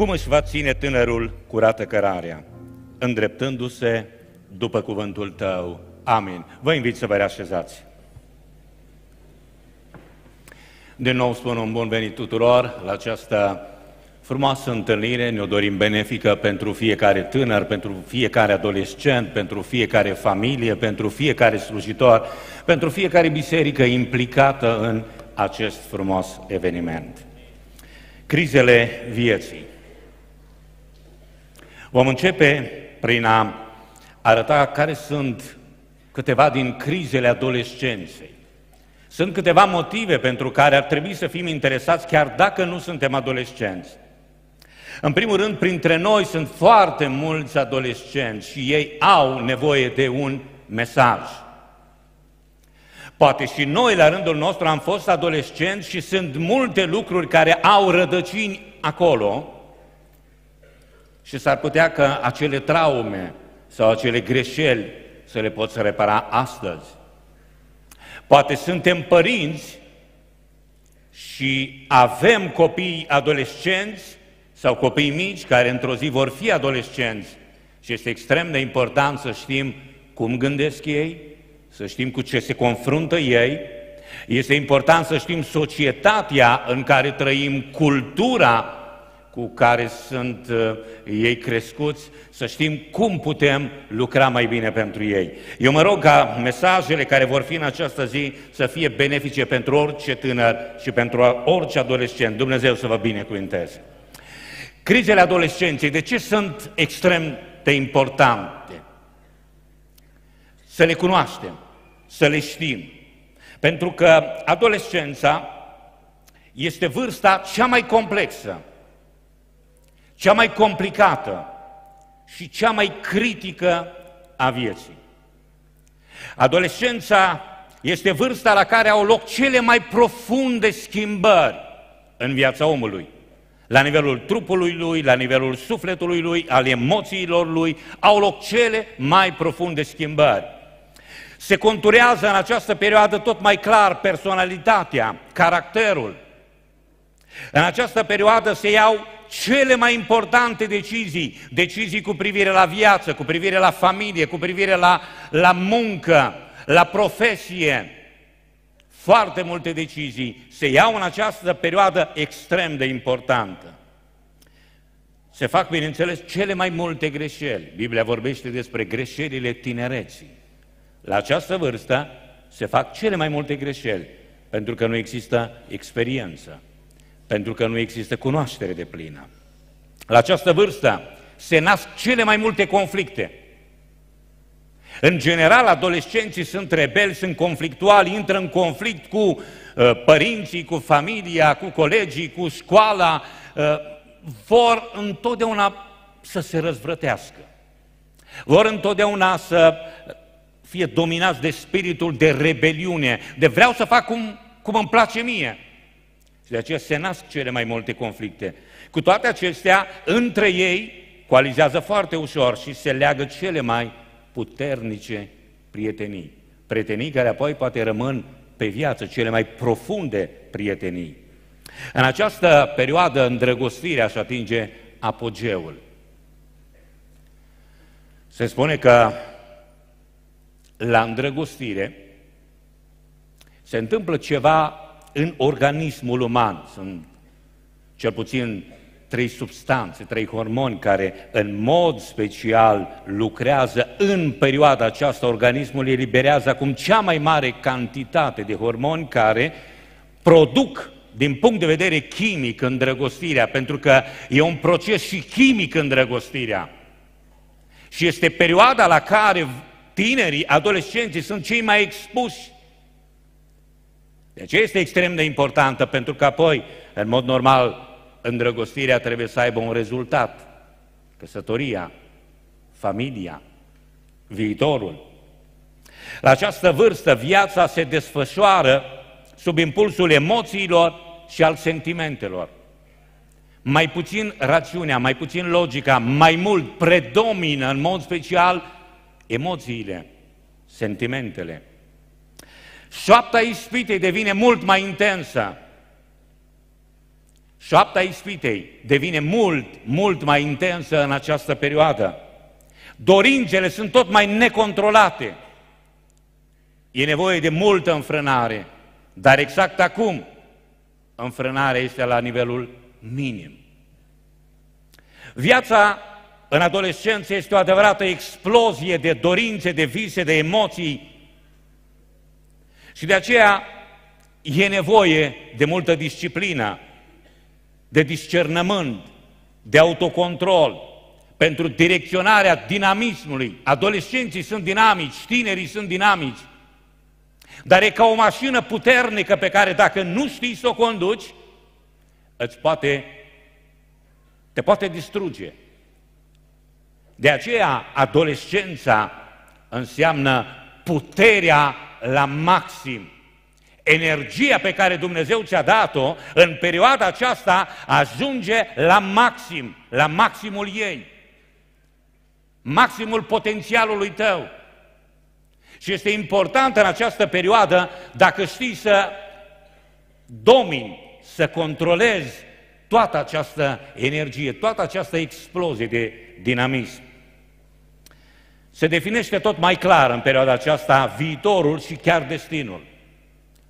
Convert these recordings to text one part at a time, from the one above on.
Cum își va ține tânărul curată cărarea? Îndreptându-se după cuvântul tău. Amin. Vă invit să vă reașezați. Din nou spun un bun venit tuturor la această frumoasă întâlnire, ne-o dorim benefică pentru fiecare tânăr, pentru fiecare adolescent, pentru fiecare familie, pentru fiecare slujitor, pentru fiecare biserică implicată în acest frumos eveniment. Crizele vieții. Vom începe prin a arăta care sunt câteva din crizele adolescenței. Sunt câteva motive pentru care ar trebui să fim interesați chiar dacă nu suntem adolescenți. În primul rând, printre noi sunt foarte mulți adolescenți și ei au nevoie de un mesaj. Poate și noi, la rândul nostru, am fost adolescenți și sunt multe lucruri care au rădăcini acolo, și s-ar putea că acele traume sau acele greșeli să le poți repara astăzi. Poate suntem părinți și avem copii adolescenți sau copii mici care într-o zi vor fi adolescenți și este extrem de important să știm cum gândesc ei, să știm cu ce se confruntă ei. Este important să știm societatea în care trăim, cultura cu care sunt uh, ei crescuți, să știm cum putem lucra mai bine pentru ei. Eu mă rog ca mesajele care vor fi în această zi să fie benefice pentru orice tânăr și pentru orice adolescent. Dumnezeu să vă binecuvinteze. Crizele adolescenței, de ce sunt extrem de importante? Să le cunoaștem, să le știm. Pentru că adolescența este vârsta cea mai complexă cea mai complicată și cea mai critică a vieții. Adolescența este vârsta la care au loc cele mai profunde schimbări în viața omului. La nivelul trupului lui, la nivelul sufletului lui, al emoțiilor lui, au loc cele mai profunde schimbări. Se conturează în această perioadă tot mai clar personalitatea, caracterul. În această perioadă se iau cele mai importante decizii, decizii cu privire la viață, cu privire la familie, cu privire la, la muncă, la profesie. Foarte multe decizii se iau în această perioadă extrem de importantă. Se fac, bineînțeles, cele mai multe greșeli. Biblia vorbește despre greșelile tinereții. La această vârstă se fac cele mai multe greșeli, pentru că nu există experiență pentru că nu există cunoaștere de plină. La această vârstă se nasc cele mai multe conflicte. În general, adolescenții sunt rebeli, sunt conflictuali, intră în conflict cu uh, părinții, cu familia, cu colegii, cu școala, uh, vor întotdeauna să se răzvrătească. Vor întotdeauna să fie dominați de spiritul de rebeliune, de vreau să fac cum, cum îmi place mie. Și de aceea se nasc cele mai multe conflicte. Cu toate acestea, între ei coalizează foarte ușor și se leagă cele mai puternice prietenii. Prietenii care apoi poate rămân pe viață, cele mai profunde prietenii. În această perioadă, îndrăgostirea își atinge apogeul. Se spune că la îndrăgostire se întâmplă ceva în organismul uman. Sunt cel puțin trei substanțe, trei hormoni care în mod special lucrează în perioada aceasta, organismul eliberează acum cea mai mare cantitate de hormoni care produc din punct de vedere chimic îndrăgostirea, pentru că e un proces și chimic îndrăgostirea. Și este perioada la care tinerii, adolescenții sunt cei mai expuși de deci aceea este extrem de importantă, pentru că apoi, în mod normal, îndrăgostirea trebuie să aibă un rezultat. Căsătoria, familia, viitorul. La această vârstă, viața se desfășoară sub impulsul emoțiilor și al sentimentelor. Mai puțin rațiunea, mai puțin logica, mai mult predomină în mod special emoțiile, sentimentele. Șoapta ispitei devine mult mai intensă. Șoapta ispitei devine mult, mult mai intensă în această perioadă. Doringele sunt tot mai necontrolate. E nevoie de multă înfrânare, dar exact acum înfrânarea este la nivelul minim. Viața în adolescență este o adevărată explozie de dorințe, de vise, de emoții și de aceea e nevoie de multă disciplină, de discernământ, de autocontrol, pentru direcționarea dinamismului. Adolescenții sunt dinamici, tinerii sunt dinamici. Dar e ca o mașină puternică pe care dacă nu știi să o conduci, îți poate, te poate distruge. De aceea, adolescența înseamnă puterea la maxim energia pe care Dumnezeu ți-a dat-o în perioada aceasta ajunge la maxim, la maximul ei, maximul potențialului tău. Și este important în această perioadă, dacă știi să domini, să controlezi toată această energie, toată această explozie de dinamism. Se definește tot mai clar în perioada aceasta viitorul și chiar destinul.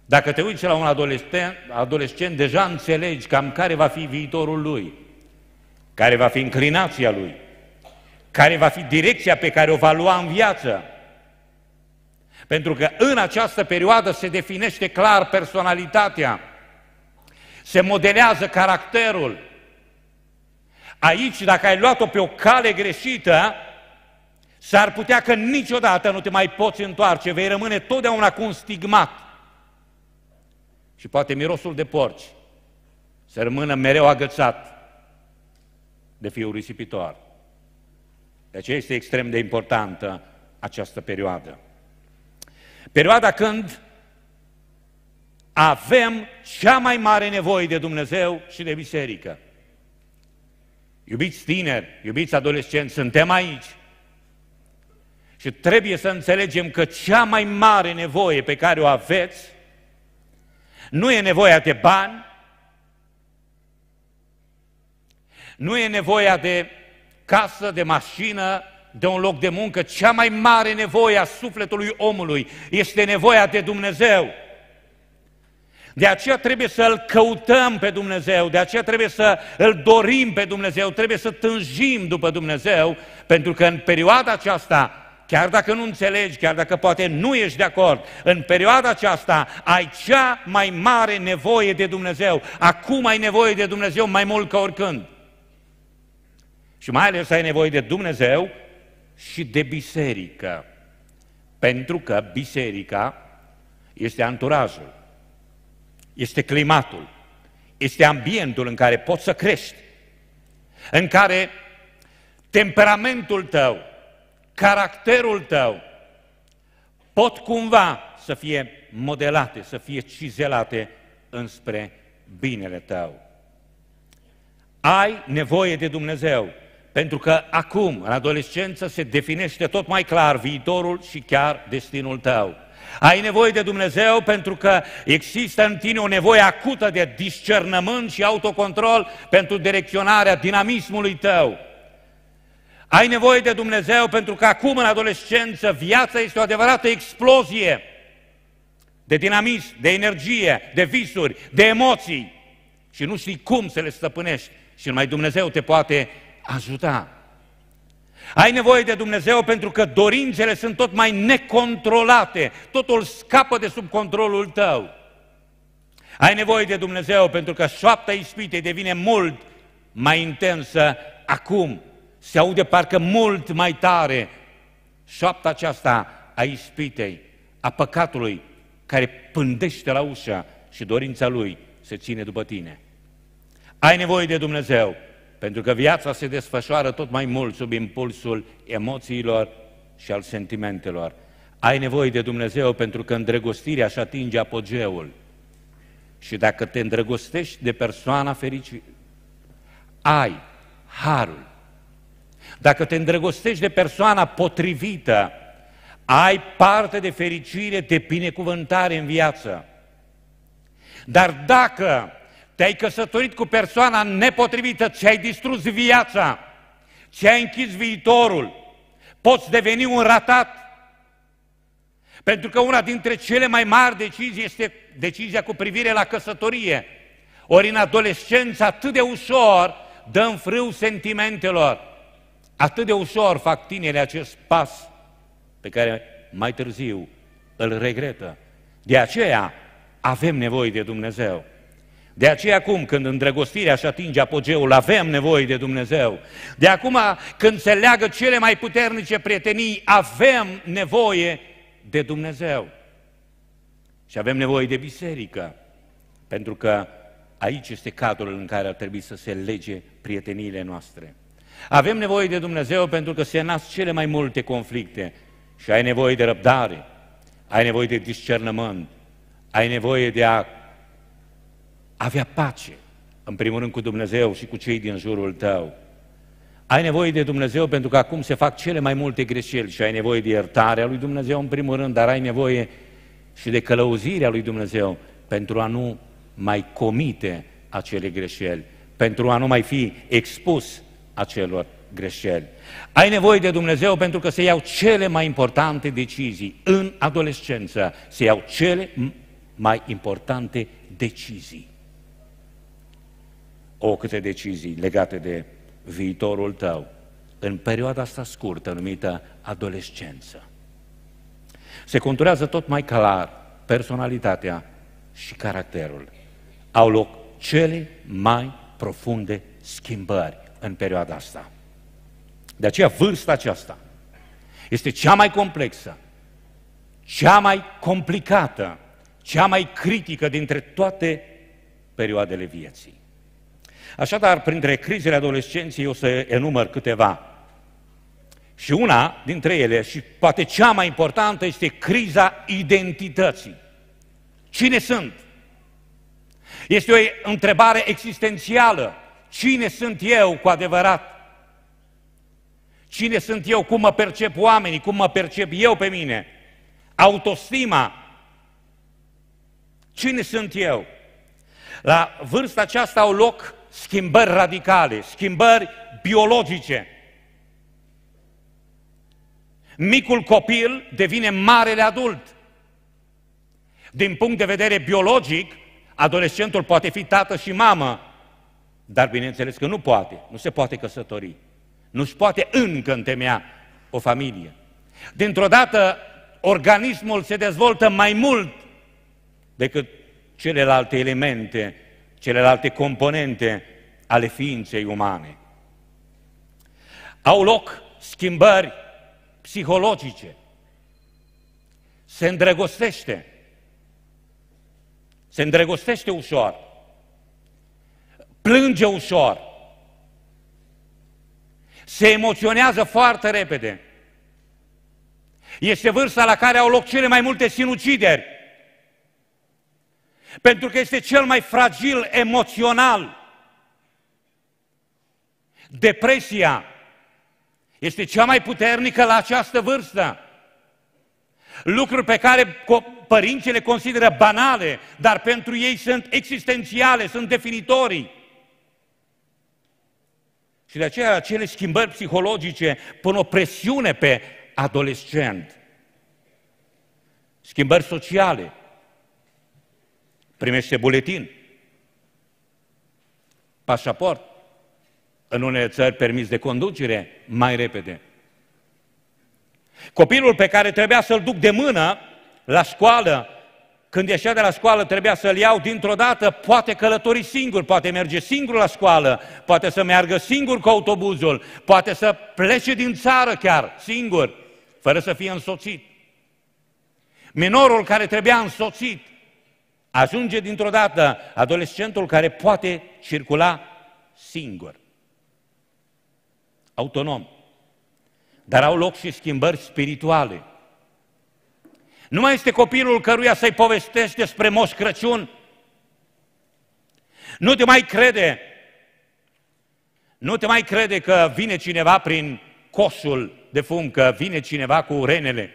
Dacă te uiți la un adolescent, adolescent, deja înțelegi cam care va fi viitorul lui, care va fi inclinația lui, care va fi direcția pe care o va lua în viață. Pentru că în această perioadă se definește clar personalitatea, se modelează caracterul. Aici, dacă ai luat-o pe o cale greșită, S-ar putea că niciodată nu te mai poți întoarce, vei rămâne totdeauna cu un stigmat. Și poate mirosul de porci să rămână mereu agățat de fiul risipitor. De aceea este extrem de importantă această perioadă. Perioada când avem cea mai mare nevoie de Dumnezeu și de biserică. Iubiți tineri, iubiți adolescenți, suntem aici și trebuie să înțelegem că cea mai mare nevoie pe care o aveți nu e nevoia de bani, nu e nevoia de casă, de mașină, de un loc de muncă. Cea mai mare nevoie a sufletului omului este nevoia de Dumnezeu. De aceea trebuie să l căutăm pe Dumnezeu, de aceea trebuie să l dorim pe Dumnezeu, trebuie să tânjim după Dumnezeu, pentru că în perioada aceasta chiar dacă nu înțelegi, chiar dacă poate nu ești de acord, în perioada aceasta ai cea mai mare nevoie de Dumnezeu. Acum ai nevoie de Dumnezeu mai mult ca oricând. Și mai ales ai nevoie de Dumnezeu și de biserică. Pentru că biserica este anturajul, este climatul, este ambientul în care poți să crești, în care temperamentul tău, caracterul tău pot cumva să fie modelate, să fie cizelate înspre binele tău. Ai nevoie de Dumnezeu, pentru că acum, în adolescență, se definește tot mai clar viitorul și chiar destinul tău. Ai nevoie de Dumnezeu pentru că există în tine o nevoie acută de discernământ și autocontrol pentru direcționarea dinamismului tău. Ai nevoie de Dumnezeu pentru că acum, în adolescență, viața este o adevărată explozie de dinamism, de energie, de visuri, de emoții și nu știi cum să le stăpânești și numai Dumnezeu te poate ajuta. Ai nevoie de Dumnezeu pentru că dorințele sunt tot mai necontrolate, totul scapă de sub controlul tău. Ai nevoie de Dumnezeu pentru că șoapta ispitei devine mult mai intensă acum se aude parcă mult mai tare șoapta aceasta a ispitei, a păcatului care pândește la ușă și dorința lui se ține după tine. Ai nevoie de Dumnezeu, pentru că viața se desfășoară tot mai mult sub impulsul emoțiilor și al sentimentelor. Ai nevoie de Dumnezeu pentru că îndrăgostirea își atinge apogeul. Și dacă te îndrăgostești de persoana fericită, ai harul dacă te îndrăgostești de persoana potrivită, ai parte de fericire, de binecuvântare în viață. Dar dacă te-ai căsătorit cu persoana nepotrivită, ți-ai distrus viața, ți-ai închis viitorul, poți deveni un ratat. Pentru că una dintre cele mai mari decizii este decizia cu privire la căsătorie. Ori în adolescență atât de ușor dăm frâu sentimentelor. Atât de ușor fac tinerii acest pas pe care mai târziu îl regretă. De aceea avem nevoie de Dumnezeu. De aceea acum, când îndrăgostirea și atinge apogeul, avem nevoie de Dumnezeu. De acum, când se leagă cele mai puternice prietenii, avem nevoie de Dumnezeu. Și avem nevoie de biserică, pentru că aici este cadrul în care ar trebui să se lege prieteniile noastre. Avem nevoie de Dumnezeu pentru că se nasc cele mai multe conflicte și ai nevoie de răbdare, ai nevoie de discernământ, ai nevoie de a avea pace, în primul rând cu Dumnezeu și cu cei din jurul tău. Ai nevoie de Dumnezeu pentru că acum se fac cele mai multe greșeli și ai nevoie de iertarea lui Dumnezeu în primul rând, dar ai nevoie și de călăuzirea lui Dumnezeu pentru a nu mai comite acele greșeli, pentru a nu mai fi expus acelor greșeli. Ai nevoie de Dumnezeu pentru că se iau cele mai importante decizii. În adolescență se iau cele mai importante decizii. O, câte decizii legate de viitorul tău în perioada asta scurtă numită adolescență. Se conturează tot mai clar personalitatea și caracterul. Au loc cele mai profunde schimbări în perioada asta. De aceea vârsta aceasta este cea mai complexă, cea mai complicată, cea mai critică dintre toate perioadele vieții. Așadar, printre crizele adolescenței o să enumăr câteva. Și una dintre ele, și poate cea mai importantă, este criza identității. Cine sunt? Este o întrebare existențială cine sunt eu cu adevărat? Cine sunt eu? Cum mă percep oamenii? Cum mă percep eu pe mine? Autostima. Cine sunt eu? La vârsta aceasta au loc schimbări radicale, schimbări biologice. Micul copil devine marele adult. Din punct de vedere biologic, adolescentul poate fi tată și mamă, dar bineînțeles că nu poate, nu se poate căsători. nu se poate încă întemeia o familie. Dintr-o dată, organismul se dezvoltă mai mult decât celelalte elemente, celelalte componente ale ființei umane. Au loc schimbări psihologice. Se îndrăgostește. Se îndrăgostește ușor plânge ușor, se emoționează foarte repede. Este vârsta la care au loc cele mai multe sinucideri. Pentru că este cel mai fragil emoțional. Depresia este cea mai puternică la această vârstă. Lucruri pe care părinții le consideră banale, dar pentru ei sunt existențiale, sunt definitorii. Și de aceea acele schimbări psihologice pun o presiune pe adolescent. Schimbări sociale. Primește buletin. Pașaport. În unele țări permis de conducere mai repede. Copilul pe care trebuia să-l duc de mână la școală când ieșea de la școală, trebuia să-l iau dintr-o dată, poate călători singur, poate merge singur la școală, poate să meargă singur cu autobuzul, poate să plece din țară chiar, singur, fără să fie însoțit. Minorul care trebuia însoțit ajunge dintr-o dată adolescentul care poate circula singur, autonom. Dar au loc și schimbări spirituale – nu mai este copilul căruia să-i povestești despre Moș Crăciun. Nu te mai crede. Nu te mai crede că vine cineva prin coșul de fum, că vine cineva cu renele.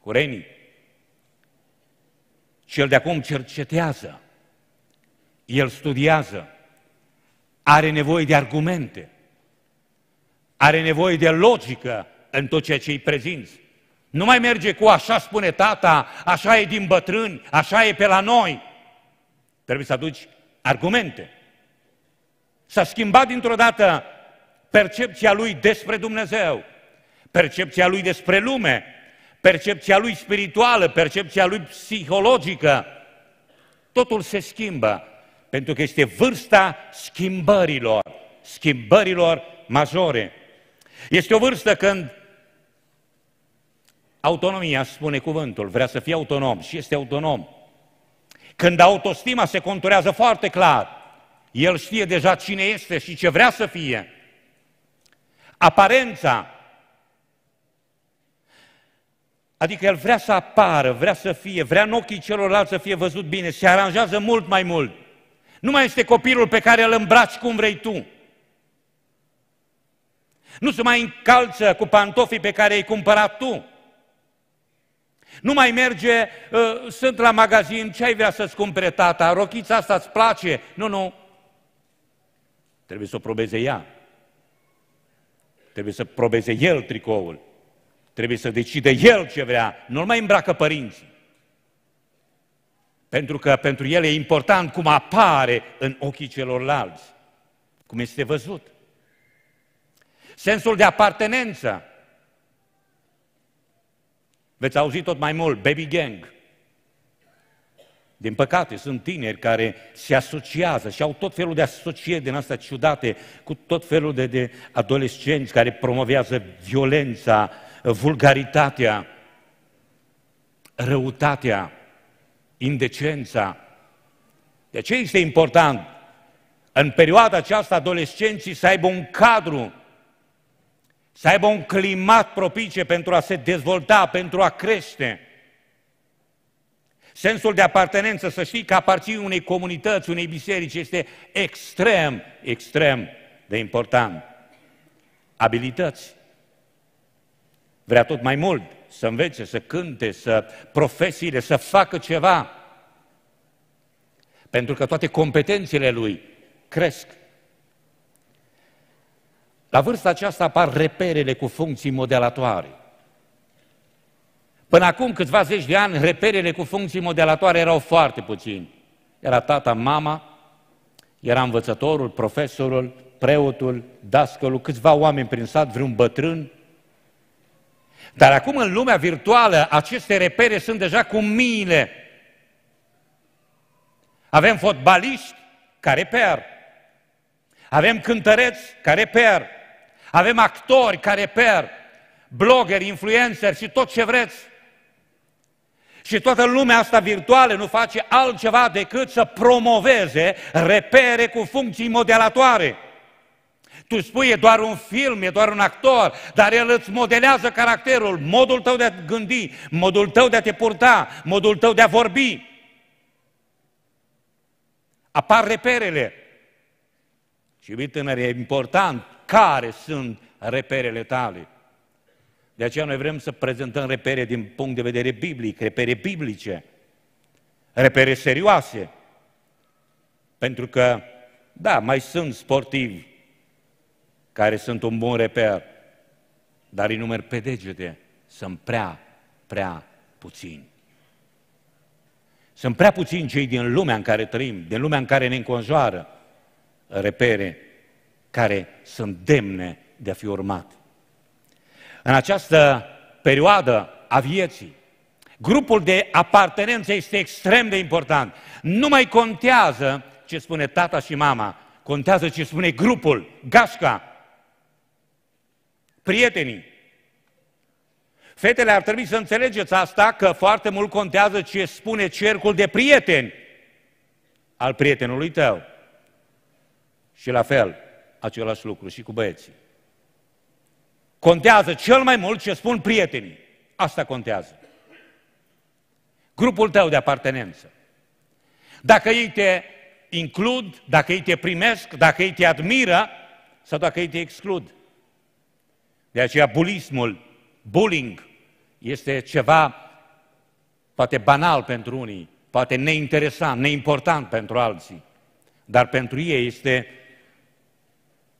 Cu renii. Cel de acum cercetează. El studiază. Are nevoie de argumente. Are nevoie de logică în tot ceea ce îi prezinți. Nu mai merge cu așa spune tata, așa e din bătrâni, așa e pe la noi. Trebuie să aduci argumente. S-a schimbat dintr-o dată percepția lui despre Dumnezeu, percepția lui despre lume, percepția lui spirituală, percepția lui psihologică. Totul se schimbă, pentru că este vârsta schimbărilor, schimbărilor majore. Este o vârstă când Autonomia, spune cuvântul, vrea să fie autonom și este autonom. Când autostima se conturează foarte clar, el știe deja cine este și ce vrea să fie. Aparența, adică el vrea să apară, vrea să fie, vrea în ochii celorlalți să fie văzut bine, se aranjează mult mai mult. Nu mai este copilul pe care îl îmbraci cum vrei tu. Nu se mai încalță cu pantofii pe care i-ai cumpărat tu. Nu mai merge, uh, sunt la magazin, ce ai vrea să-ți cumpere tata? Rochița asta îți place? Nu, nu. Trebuie să o probeze ea. Trebuie să probeze el tricoul. Trebuie să decide el ce vrea. Nu-l mai îmbracă părinții. Pentru că pentru el e important cum apare în ochii celorlalți, cum este văzut. Sensul de apartenență Veți auzi tot mai mult, baby gang. Din păcate, sunt tineri care se asociază și au tot felul de asocieri din astea ciudate cu tot felul de, de adolescenți care promovează violența, vulgaritatea, răutatea, indecența. De ce este important în perioada aceasta adolescenții să aibă un cadru să aibă un climat propice pentru a se dezvolta, pentru a crește. Sensul de apartenență, să știi că aparții unei comunități, unei biserici, este extrem, extrem de important. Abilități. Vrea tot mai mult să învețe, să cânte, să profesiile, să facă ceva. Pentru că toate competențele lui cresc. La vârsta aceasta apar reperele cu funcții modelatoare. Până acum câțiva zeci de ani, reperele cu funcții modelatoare erau foarte puțini. Era tata, mama, era învățătorul, profesorul, preotul, dascălul, câțiva oameni prin sat, vreun bătrân. Dar acum în lumea virtuală aceste repere sunt deja cu miile. Avem fotbaliști care per. Avem cântăreți care per. Avem actori care per, blogeri, influencer și tot ce vreți. Și toată lumea asta virtuală nu face altceva decât să promoveze repere cu funcții modelatoare. Tu spui, e doar un film, e doar un actor, dar el îți modelează caracterul, modul tău de a gândi, modul tău de a te purta, modul tău de a vorbi. Apar reperele. Și, iubit tânăr, e important care sunt reperele tale. De aceea noi vrem să prezentăm repere din punct de vedere biblic, repere biblice, repere serioase. Pentru că, da, mai sunt sportivi care sunt un bun reper, dar îi număr pe degete, sunt prea, prea puțini. Sunt prea puțini cei din lumea în care trăim, din lumea în care ne înconjoară, repere care sunt demne de a fi urmat. În această perioadă a vieții, grupul de apartenență este extrem de important. Nu mai contează ce spune tata și mama, contează ce spune grupul, gașca, prietenii. Fetele ar trebui să înțelegeți asta, că foarte mult contează ce spune cercul de prieteni al prietenului tău. Și la fel, același lucru și cu băieții. Contează cel mai mult ce spun prietenii. Asta contează. Grupul tău de apartenență. Dacă ei te includ, dacă ei te primesc, dacă ei te admiră sau dacă ei te exclud. De aceea bulismul, bullying, este ceva poate banal pentru unii, poate neinteresant, neimportant pentru alții, dar pentru ei este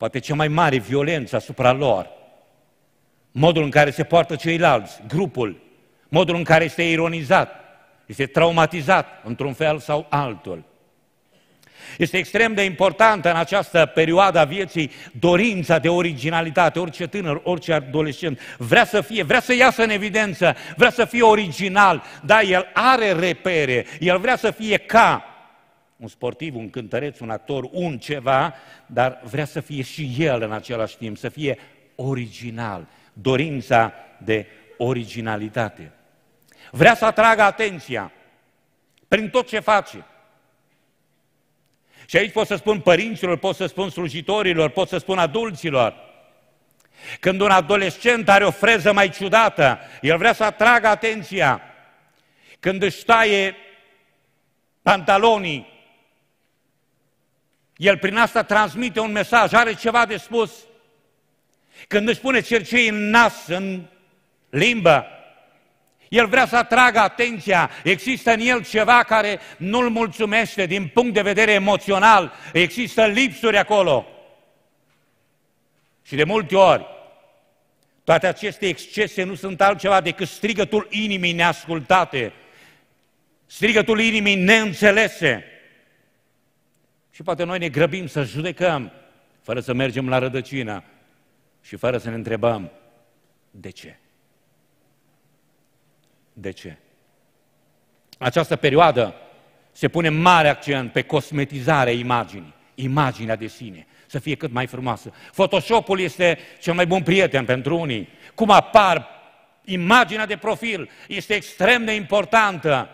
poate cea mai mare violență asupra lor, modul în care se poartă ceilalți, grupul, modul în care este ironizat, este traumatizat într-un fel sau altul. Este extrem de importantă în această perioadă a vieții dorința de originalitate. Orice tânăr, orice adolescent vrea să fie, vrea să iasă în evidență, vrea să fie original, dar el are repere, el vrea să fie ca, un sportiv, un cântăreț, un actor, un ceva, dar vrea să fie și el în același timp, să fie original, dorința de originalitate. Vrea să atragă atenția prin tot ce face. Și aici pot să spun părinților, pot să spun slujitorilor, pot să spun adulților. Când un adolescent are o freză mai ciudată, el vrea să atragă atenția. Când își taie pantalonii, el prin asta transmite un mesaj, are ceva de spus. Când își pune cercei în nas, în limbă, el vrea să atragă atenția, există în el ceva care nu-l mulțumește din punct de vedere emoțional, există lipsuri acolo. Și de multe ori, toate aceste excese nu sunt altceva decât strigătul inimii neascultate, strigătul inimii neînțelese, și poate noi ne grăbim să judecăm, fără să mergem la rădăcina și fără să ne întrebăm de ce. De ce? Această perioadă se pune mare accent pe cosmetizarea imaginii, imaginea de sine, să fie cât mai frumoasă. Photoshopul este cel mai bun prieten pentru unii. Cum apar imaginea de profil este extrem de importantă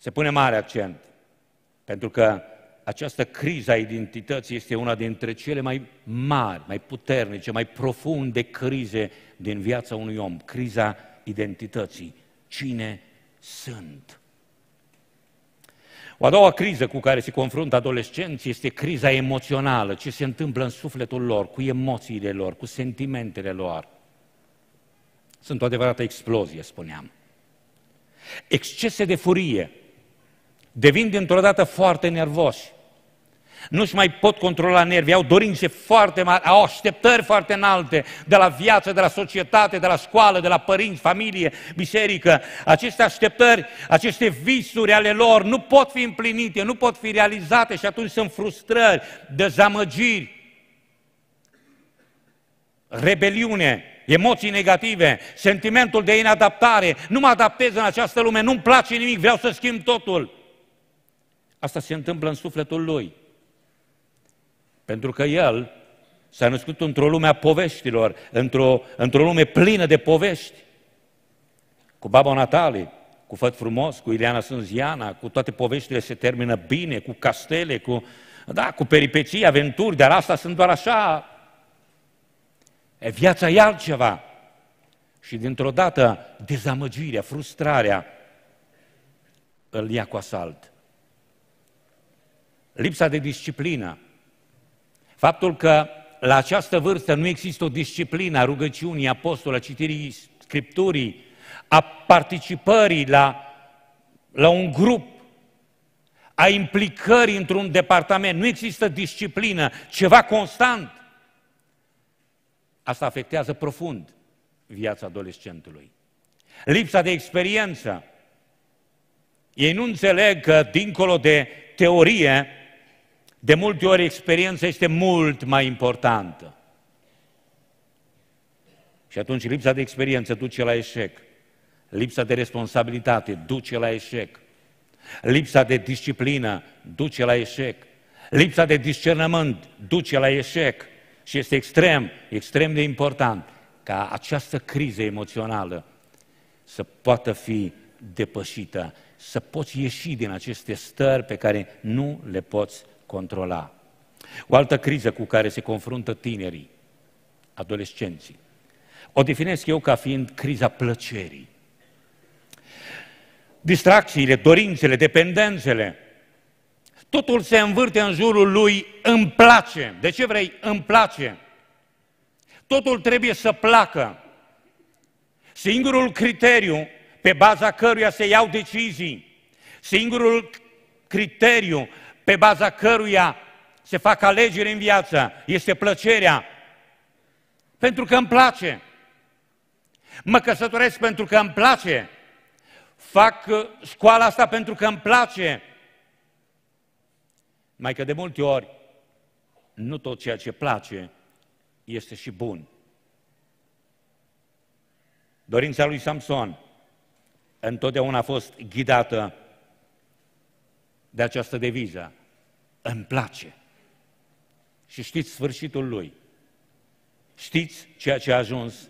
se pune mare accent. Pentru că această criză a identității este una dintre cele mai mari, mai puternice, mai profunde crize din viața unui om. Criza identității. Cine sunt? O a doua criză cu care se confruntă adolescenții este criza emoțională, ce se întâmplă în sufletul lor, cu emoțiile lor, cu sentimentele lor. Sunt o adevărată explozie, spuneam. Excese de furie, devin dintr-o dată foarte nervoși. Nu-și mai pot controla nervii, au dorințe foarte mari, au așteptări foarte înalte de la viață, de la societate, de la școală, de la părinți, familie, biserică. Aceste așteptări, aceste visuri ale lor nu pot fi împlinite, nu pot fi realizate și atunci sunt frustrări, dezamăgiri, rebeliune, emoții negative, sentimentul de inadaptare. Nu mă adaptez în această lume, nu-mi place nimic, vreau să schimb totul. Asta se întâmplă în sufletul lui. Pentru că el s-a născut într-o lume a poveștilor, într-o, într-o lume plină de povești. Cu baba Natale, cu Făt Frumos, cu Ileana Sânziana, cu toate poveștile se termină bine, cu castele, cu, da, cu peripeții, aventuri, dar asta sunt doar așa. E viața e altceva. Și dintr-o dată, dezamăgirea, frustrarea îl ia cu asalt lipsa de disciplină, faptul că la această vârstă nu există o disciplină a rugăciunii apostolă, a citirii Scripturii, a participării la, la un grup, a implicării într-un departament. Nu există disciplină, ceva constant. Asta afectează profund viața adolescentului. Lipsa de experiență. Ei nu înțeleg că, dincolo de teorie, de multe ori experiența este mult mai importantă. Și atunci lipsa de experiență duce la eșec. Lipsa de responsabilitate duce la eșec. Lipsa de disciplină duce la eșec. Lipsa de discernământ duce la eșec. Și este extrem, extrem de important ca această criză emoțională să poată fi depășită, să poți ieși din aceste stări pe care nu le poți controla. O altă criză cu care se confruntă tinerii, adolescenții, o definesc eu ca fiind criza plăcerii. Distracțiile, dorințele, dependențele, totul se învârte în jurul lui, îmi place. De ce vrei? Îmi place. Totul trebuie să placă. Singurul criteriu pe baza căruia se iau decizii, singurul criteriu pe baza căruia se fac alegeri în viață, este plăcerea. Pentru că îmi place. Mă căsătoresc pentru că îmi place. Fac uh, școala asta pentru că îmi place. Mai că de multe ori, nu tot ceea ce place este și bun. Dorința lui Samson întotdeauna a fost ghidată de această deviză. Îmi place. Și știți sfârșitul lui. Știți ceea ce a ajuns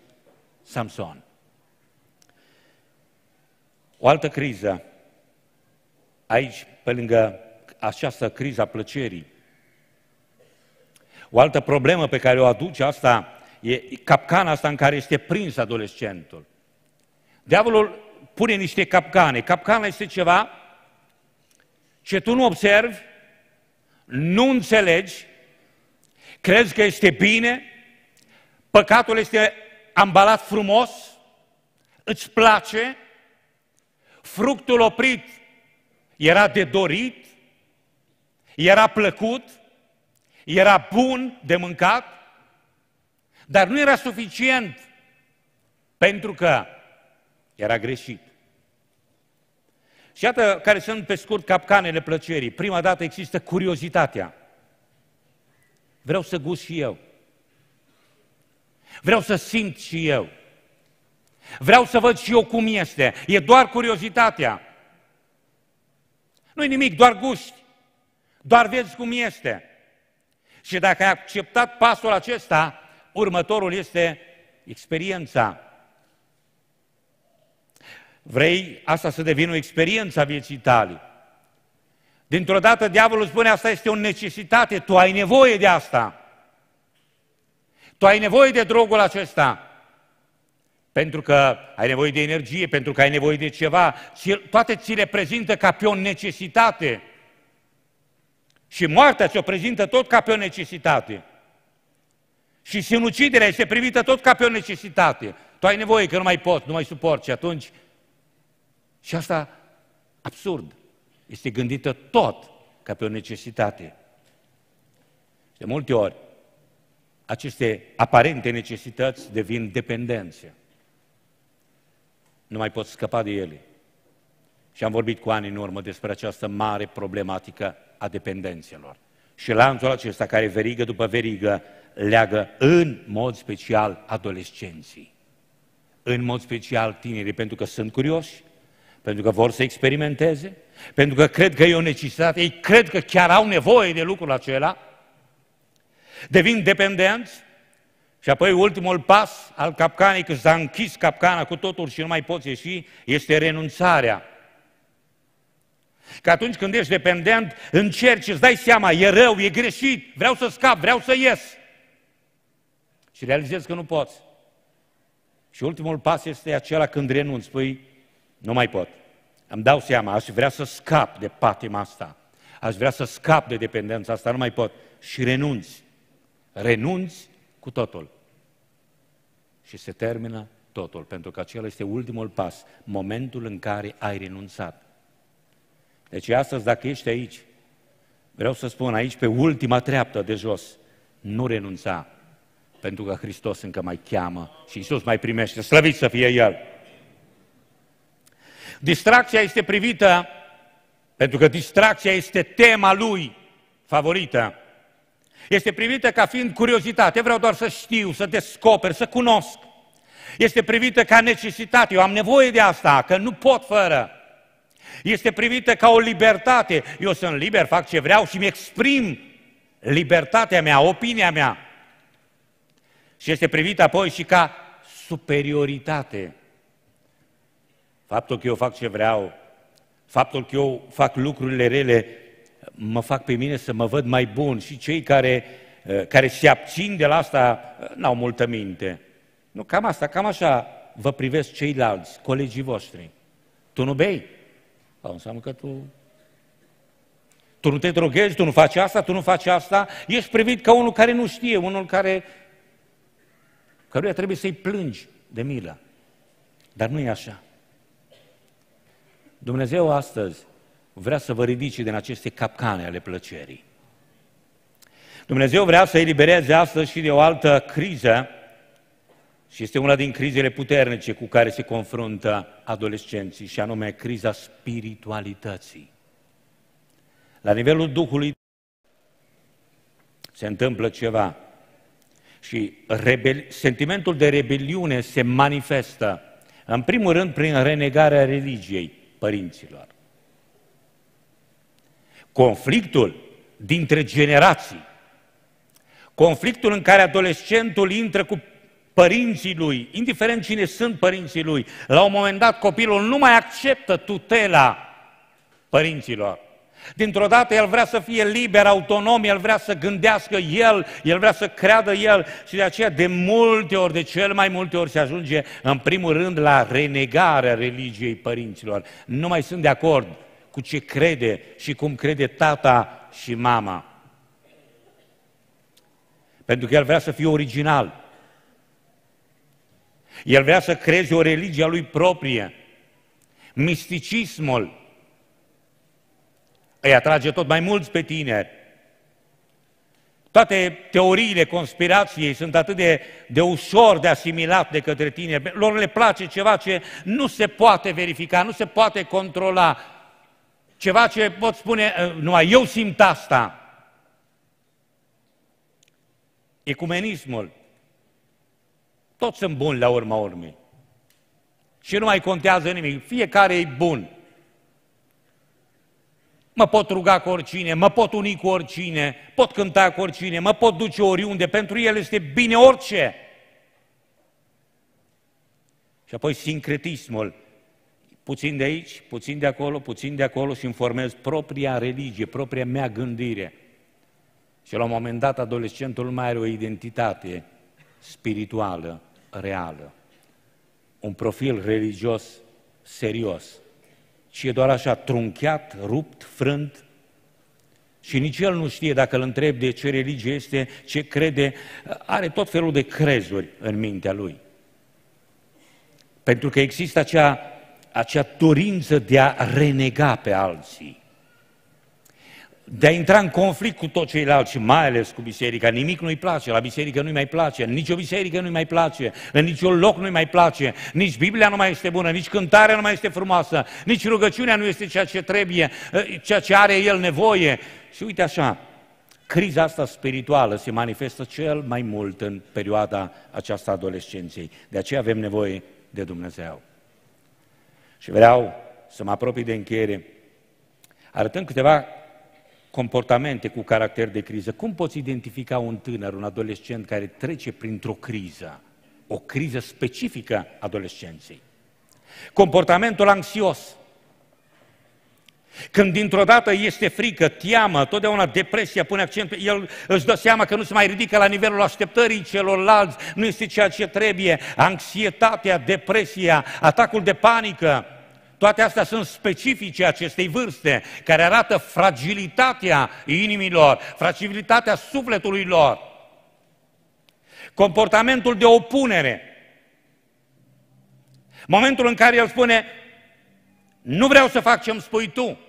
Samson. O altă criză, aici, pe lângă această criză a plăcerii, o altă problemă pe care o aduce asta e capcana asta în care este prins adolescentul. Diavolul pune niște capcane. Capcana este ceva ce tu nu observi, nu înțelegi, crezi că este bine, păcatul este ambalat frumos, îți place, fructul oprit era de dorit, era plăcut, era bun de mâncat, dar nu era suficient pentru că era greșit. Și iată care sunt pe scurt capcanele plăcerii. Prima dată există curiozitatea. Vreau să gust și eu. Vreau să simt și eu. Vreau să văd și eu cum este. E doar curiozitatea. Nu-i nimic, doar gust Doar vezi cum este. Și dacă ai acceptat pasul acesta, următorul este experiența. Vrei asta să devină o experiență a vieții tale. Dintr-o dată diavolul spune, asta este o necesitate, tu ai nevoie de asta. Tu ai nevoie de drogul acesta. Pentru că ai nevoie de energie, pentru că ai nevoie de ceva. toate ți le prezintă ca pe o necesitate. Și moartea ți-o prezintă tot ca pe o necesitate. Și sinuciderea este privită tot ca pe o necesitate. Tu ai nevoie că nu mai poți, nu mai suporți și atunci și asta, absurd, este gândită tot ca pe o necesitate. De multe ori, aceste aparente necesități devin dependențe. Nu mai pot scăpa de ele. Și am vorbit cu ani în urmă despre această mare problematică a dependențelor. Și lanțul acesta care verigă după verigă leagă în mod special adolescenții. În mod special tinerii, pentru că sunt curioși, pentru că vor să experimenteze, pentru că cred că e o necesitate, ei cred că chiar au nevoie de lucrul acela, devin dependenți și apoi ultimul pas al capcanei, că s-a închis capcana cu totul și nu mai poți ieși, este renunțarea. Că atunci când ești dependent, încerci, îți dai seama, e rău, e greșit, vreau să scap, vreau să ies. Și realizezi că nu poți. Și ultimul pas este acela când renunți, Păi, nu mai pot. Îmi dau seama, aș vrea să scap de patima asta. Aș vrea să scap de dependența asta, nu mai pot. Și renunți. Renunți cu totul. Și se termină totul, pentru că acela este ultimul pas, momentul în care ai renunțat. Deci astăzi, dacă ești aici, vreau să spun aici, pe ultima treaptă de jos, nu renunța, pentru că Hristos încă mai cheamă și Iisus mai primește. Slăvit să fie El! Distracția este privită pentru că distracția este tema lui favorită. Este privită ca fiind curiozitate. Vreau doar să știu, să descoper, să cunosc. Este privită ca necesitate. Eu am nevoie de asta, că nu pot fără. Este privită ca o libertate. Eu sunt liber, fac ce vreau și îmi exprim libertatea mea, opinia mea. Și este privită apoi și ca superioritate. Faptul că eu fac ce vreau, faptul că eu fac lucrurile rele, mă fac pe mine să mă văd mai bun și cei care, eh, care se abțin de la asta eh, n-au multă minte. Nu, cam asta, cam așa vă privesc ceilalți, colegii voștri. Tu nu bei? A, înseamnă că tu... Tu nu te droghezi, tu nu faci asta, tu nu faci asta. Ești privit ca unul care nu știe, unul care... căruia trebuie să-i plângi de milă. Dar nu e așa. Dumnezeu astăzi vrea să vă ridice din aceste capcane ale plăcerii. Dumnezeu vrea să elibereze astăzi și de o altă criză și este una din crizele puternice cu care se confruntă adolescenții și anume criza spiritualității. La nivelul Duhului se întâmplă ceva și rebel... sentimentul de rebeliune se manifestă în primul rând prin renegarea religiei părinților. Conflictul dintre generații, conflictul în care adolescentul intră cu părinții lui, indiferent cine sunt părinții lui, la un moment dat copilul nu mai acceptă tutela părinților. Dintr-o dată el vrea să fie liber, autonom, el vrea să gândească el, el vrea să creadă el și de aceea de multe ori, de cel mai multe ori se ajunge în primul rând la renegarea religiei părinților. Nu mai sunt de acord cu ce crede și cum crede tata și mama. Pentru că el vrea să fie original. El vrea să creeze o religie a lui proprie. Misticismul îi atrage tot mai mulți pe tine. Toate teoriile conspirației sunt atât de, de ușor de asimilat de către tine. Lor le place ceva ce nu se poate verifica, nu se poate controla. Ceva ce pot spune, ă, numai eu simt asta. Ecumenismul. Toți sunt buni la urma urmei. Și nu mai contează nimic. Fiecare e bun. Mă pot ruga cu oricine, mă pot uni cu oricine, pot cânta cu oricine, mă pot duce oriunde, pentru el este bine orice. Și apoi sincretismul. Puțin de aici, puțin de acolo, puțin de acolo și îmi formez propria religie, propria mea gândire. Și la un moment dat adolescentul mai are o identitate spirituală, reală. Un profil religios serios și e doar așa trunchiat, rupt, frânt. Și nici el nu știe dacă îl întreb de ce religie este, ce crede, are tot felul de crezuri în mintea lui. Pentru că există acea, acea dorință de a renega pe alții de a intra în conflict cu toți ceilalți și mai ales cu biserica. Nimic nu-i place, la biserică nu-i mai place, nici o biserică nu-i mai place, în niciun loc nu-i mai place, nici Biblia nu mai este bună, nici cântarea nu mai este frumoasă, nici rugăciunea nu este ceea ce trebuie, ă, ceea ce are el nevoie. Și uite așa, criza asta spirituală se manifestă cel mai mult în perioada aceasta adolescenței. De aceea avem nevoie de Dumnezeu. Și vreau să mă apropii de încheiere, arătând câteva comportamente cu caracter de criză. Cum poți identifica un tânăr, un adolescent care trece printr-o criză, o criză specifică adolescenței? Comportamentul anxios. Când dintr-o dată este frică, teamă, totdeauna depresia pune accentul, el își dă seama că nu se mai ridică la nivelul așteptării celorlalți, nu este ceea ce trebuie, anxietatea, depresia, atacul de panică, toate astea sunt specifice acestei vârste, care arată fragilitatea inimilor, fragilitatea sufletului lor. Comportamentul de opunere. Momentul în care el spune, nu vreau să fac ce îmi spui tu.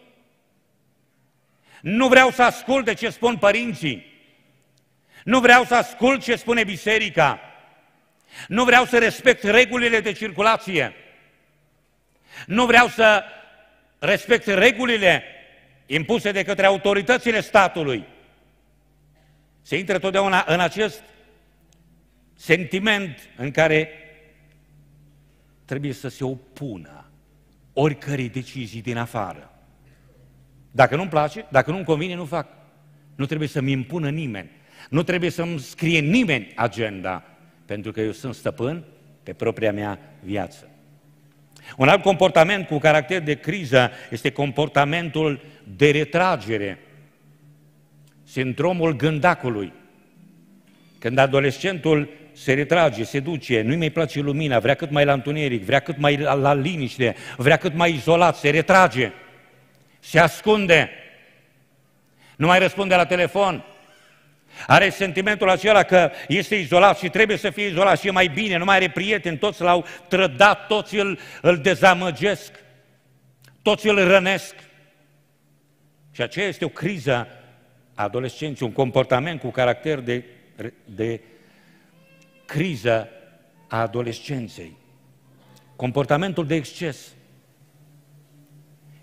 Nu vreau să ascult de ce spun părinții. Nu vreau să ascult ce spune biserica. Nu vreau să respect regulile de circulație. Nu vreau să respect regulile impuse de către autoritățile statului. Se intră totdeauna în acest sentiment în care trebuie să se opună oricărei decizii din afară. Dacă nu-mi place, dacă nu-mi convine, nu fac. Nu trebuie să-mi impună nimeni. Nu trebuie să-mi scrie nimeni agenda, pentru că eu sunt stăpân pe propria mea viață. Un alt comportament cu caracter de criză este comportamentul de retragere, sindromul gândacului. Când adolescentul se retrage, se duce, nu-i mai place lumina, vrea cât mai la întuneric, vrea cât mai la, la liniște, vrea cât mai izolat, se retrage, se ascunde, nu mai răspunde la telefon, are sentimentul acela că este izolat și trebuie să fie izolat și e mai bine, nu mai are prieteni, toți l-au trădat, toți îl, îl dezamăgesc, toți îl rănesc. Și aceea este o criză a adolescenții, un comportament cu caracter de, de criză a adolescenței. Comportamentul de exces.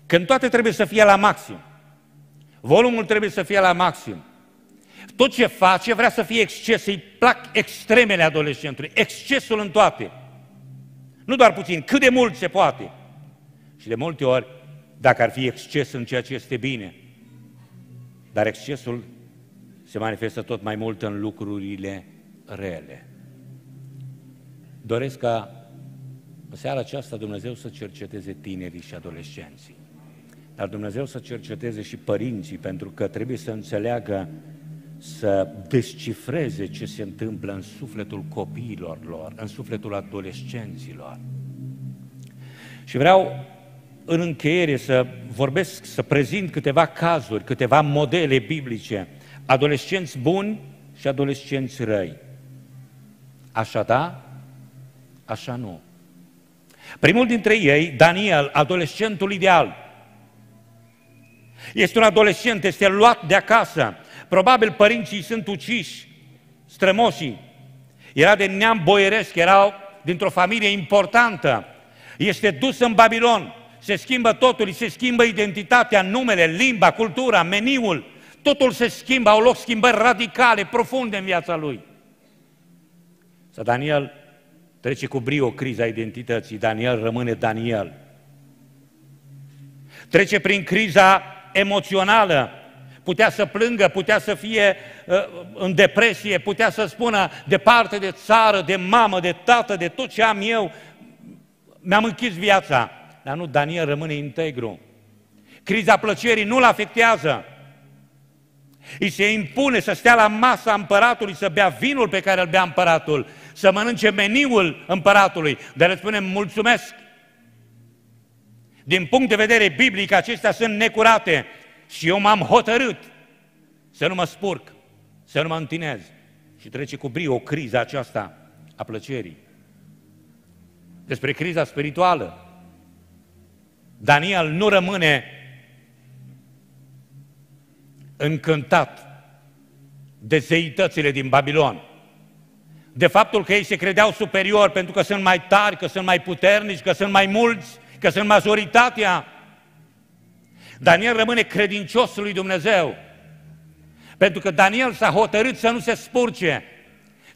Când toate trebuie să fie la maxim. Volumul trebuie să fie la maxim. Tot ce face vrea să fie exces, îi plac extremele adolescentului, excesul în toate. Nu doar puțin, cât de mult se poate. Și de multe ori, dacă ar fi exces în ceea ce este bine, dar excesul se manifestă tot mai mult în lucrurile rele. Doresc ca în seara aceasta Dumnezeu să cerceteze tinerii și adolescenții. Dar Dumnezeu să cerceteze și părinții, pentru că trebuie să înțeleagă să descifreze ce se întâmplă în sufletul copiilor lor, în sufletul adolescenților. Și vreau în încheiere să vorbesc, să prezint câteva cazuri, câteva modele biblice, adolescenți buni și adolescenți răi. Așa da, așa nu. Primul dintre ei, Daniel, adolescentul ideal. Este un adolescent, este luat de acasă, Probabil părinții sunt uciși, strămoșii. Era de neam boieresc, erau dintr-o familie importantă. Este dus în Babilon, se schimbă totul, se schimbă identitatea, numele, limba, cultura, meniul. Totul se schimbă, au loc schimbări radicale, profunde în viața lui. Să Daniel trece cu brio criza identității, Daniel rămâne Daniel. Trece prin criza emoțională, Putea să plângă, putea să fie uh, în depresie, putea să spună departe de țară, de mamă, de tată, de tot ce am eu, mi-am închis viața. Dar nu, Daniel rămâne integru. Criza plăcerii nu-l afectează. Îi se impune să stea la masa împăratului, să bea vinul pe care îl bea împăratul, să mănânce meniul împăratului, dar le spunem mulțumesc. Din punct de vedere biblic, acestea sunt necurate. Și eu m-am hotărât să nu mă spurc, să nu mă întinez. Și trece cu brio criza aceasta a plăcerii. Despre criza spirituală. Daniel nu rămâne încântat de zeitățile din Babilon, de faptul că ei se credeau superior pentru că sunt mai tari, că sunt mai puternici, că sunt mai mulți, că sunt majoritatea Daniel rămâne credincios lui Dumnezeu. Pentru că Daniel s-a hotărât să nu se spurce.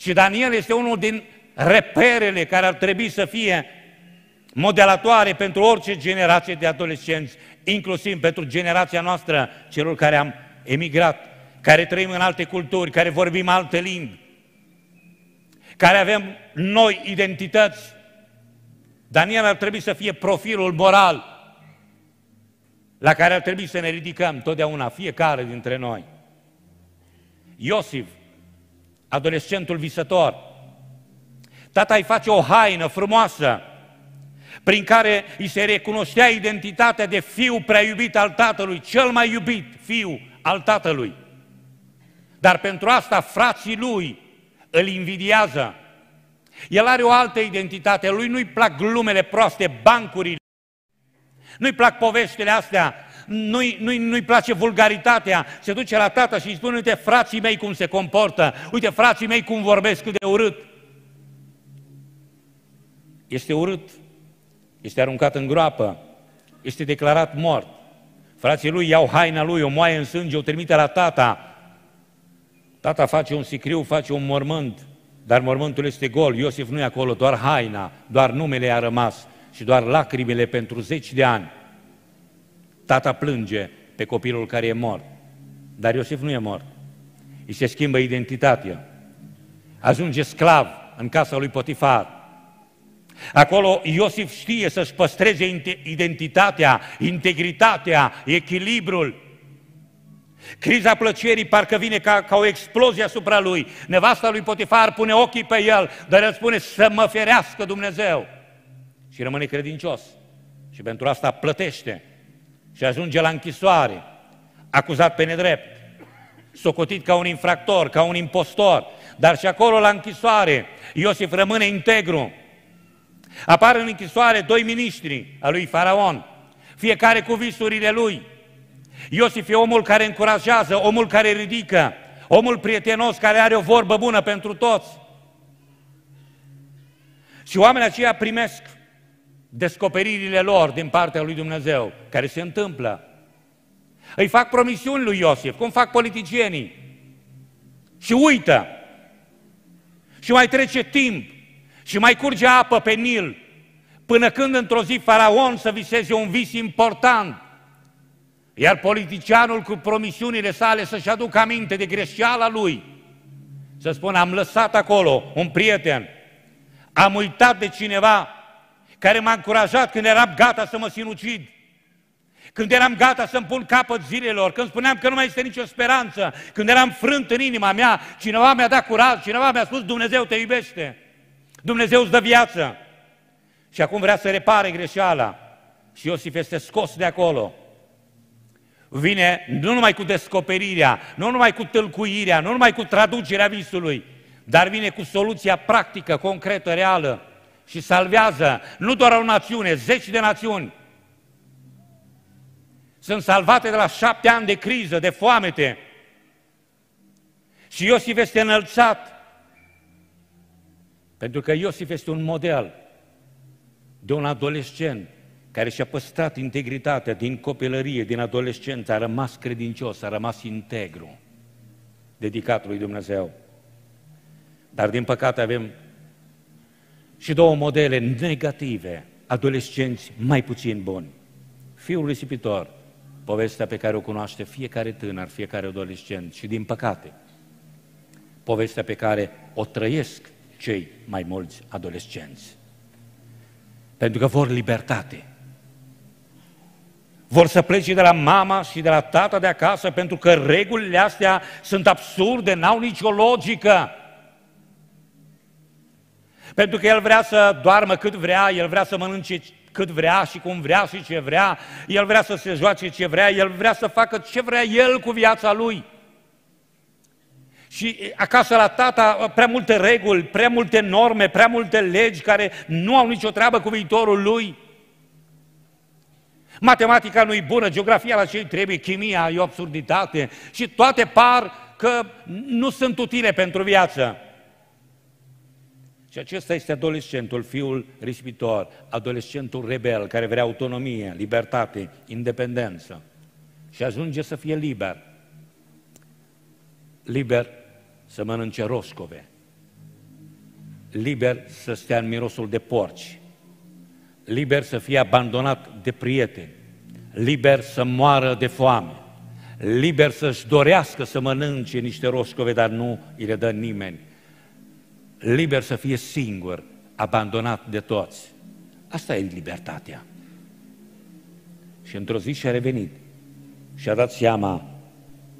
Și Daniel este unul din reperele care ar trebui să fie modelatoare pentru orice generație de adolescenți, inclusiv pentru generația noastră, celor care am emigrat, care trăim în alte culturi, care vorbim alte limbi, care avem noi identități. Daniel ar trebui să fie profilul moral la care ar trebui să ne ridicăm totdeauna fiecare dintre noi. Iosif, adolescentul visător, tata îi face o haină frumoasă, prin care îi se recunoștea identitatea de fiu prea iubit al tatălui, cel mai iubit fiu al tatălui. Dar pentru asta frații lui îl invidiază. El are o altă identitate, lui nu-i plac glumele proaste, bancurile, nu-i plac poveștile astea, nu-i, nu-i, nu-i place vulgaritatea, se duce la tata și îi spune, uite frații mei cum se comportă, uite frații mei cum vorbesc, cât de urât. Este urât, este aruncat în groapă, este declarat mort. Frații lui iau haina lui, o moaie în sânge, o trimite la tata. Tata face un sicriu, face un mormânt, dar mormântul este gol. Iosif nu e acolo, doar haina, doar numele a rămas și doar lacrimile pentru zeci de ani. Tata plânge pe copilul care e mort. Dar Iosif nu e mort. Îi se schimbă identitatea. Ajunge sclav în casa lui Potifar. Acolo Iosif știe să-și păstreze identitatea, integritatea, echilibrul. Criza plăcerii parcă vine ca, ca o explozie asupra lui. Nevasta lui Potifar pune ochii pe el, dar el spune să mă ferească Dumnezeu și rămâne credincios. Și pentru asta plătește și ajunge la închisoare, acuzat pe nedrept, socotit ca un infractor, ca un impostor, dar și acolo la închisoare Iosif rămâne integru. Apar în închisoare doi miniștri al lui Faraon, fiecare cu visurile lui. Iosif e omul care încurajează, omul care ridică, omul prietenos care are o vorbă bună pentru toți. Și oamenii aceia primesc descoperirile lor din partea lui Dumnezeu, care se întâmplă. Îi fac promisiuni lui Iosif, cum fac politicienii. Și uită. Și mai trece timp. Și mai curge apă pe Nil. Până când într-o zi faraon să viseze un vis important. Iar politicianul cu promisiunile sale să-și aducă aminte de greșeala lui. Să spună, am lăsat acolo un prieten, am uitat de cineva care m-a încurajat când eram gata să mă sinucid, când eram gata să-mi pun capăt zilelor, când spuneam că nu mai este nicio speranță, când eram frânt în inima mea, cineva mi-a dat curaj, cineva mi-a spus, Dumnezeu te iubește, Dumnezeu îți dă viață. Și acum vrea să repare greșeala. Și Iosif este scos de acolo. Vine nu numai cu descoperirea, nu numai cu tâlcuirea, nu numai cu traducerea visului, dar vine cu soluția practică, concretă, reală și salvează nu doar o națiune, zeci de națiuni. Sunt salvate de la șapte ani de criză, de foamete. Și Iosif este înălțat. Pentru că Iosif este un model de un adolescent care și-a păstrat integritatea din copilărie, din adolescență, a rămas credincios, a rămas integru, dedicat lui Dumnezeu. Dar din păcate avem și două modele negative, adolescenți mai puțin buni. Fiul risipitor, povestea pe care o cunoaște fiecare tânăr, fiecare adolescent și, din păcate, povestea pe care o trăiesc cei mai mulți adolescenți. Pentru că vor libertate. Vor să plece de la mama și de la tata de acasă pentru că regulile astea sunt absurde, n-au nicio logică. Pentru că el vrea să doarmă cât vrea, el vrea să mănânce cât vrea și cum vrea și ce vrea, el vrea să se joace ce vrea, el vrea să facă ce vrea el cu viața lui. Și acasă la tata, uh, prea multe reguli, prea multe norme, prea multe legi care nu au nicio treabă cu viitorul lui. Matematica nu-i bună, geografia la ce trebuie, chimia e o absurditate și toate par că nu sunt utile pentru viață. Și acesta este adolescentul, fiul risipitor, adolescentul rebel, care vrea autonomie, libertate, independență. Și ajunge să fie liber. Liber să mănânce roscove. Liber să stea în mirosul de porci. Liber să fie abandonat de prieteni. Liber să moară de foame. Liber să-și dorească să mănânce niște roscove, dar nu îi le dă nimeni liber să fie singur, abandonat de toți. Asta e libertatea. Și într-o zi și-a revenit și a dat seama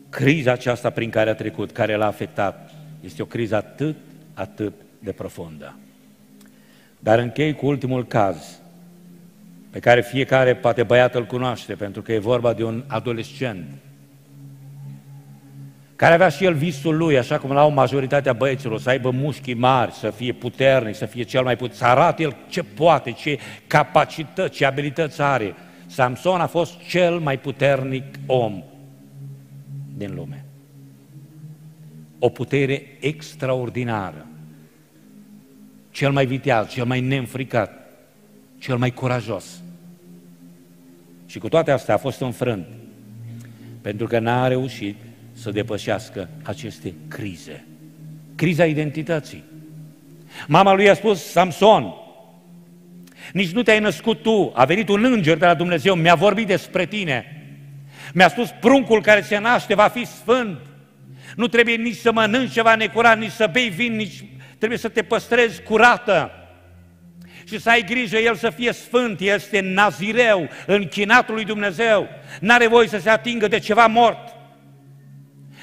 criza aceasta prin care a trecut, care l-a afectat, este o criză atât, atât de profundă. Dar închei cu ultimul caz, pe care fiecare, poate băiat îl cunoaște, pentru că e vorba de un adolescent care avea și el visul lui, așa cum l-au majoritatea băieților, să aibă mușchi mari, să fie puternic, să fie cel mai puternic, să arate el ce poate, ce capacități, ce abilități are. Samson a fost cel mai puternic om din lume. O putere extraordinară. Cel mai viteaz, cel mai neînfricat, cel mai curajos. Și cu toate astea a fost înfrânt. Pentru că n-a reușit să depășească aceste crize. Criza identității. Mama lui a spus, Samson, nici nu te-ai născut tu, a venit un înger de la Dumnezeu, mi-a vorbit despre tine. Mi-a spus, pruncul care se naște va fi sfânt. Nu trebuie nici să mănânci ceva necurat, nici să bei vin, nici trebuie să te păstrezi curată. Și să ai grijă, el să fie sfânt, este nazireu, închinatul lui Dumnezeu. N-are voie să se atingă de ceva mort.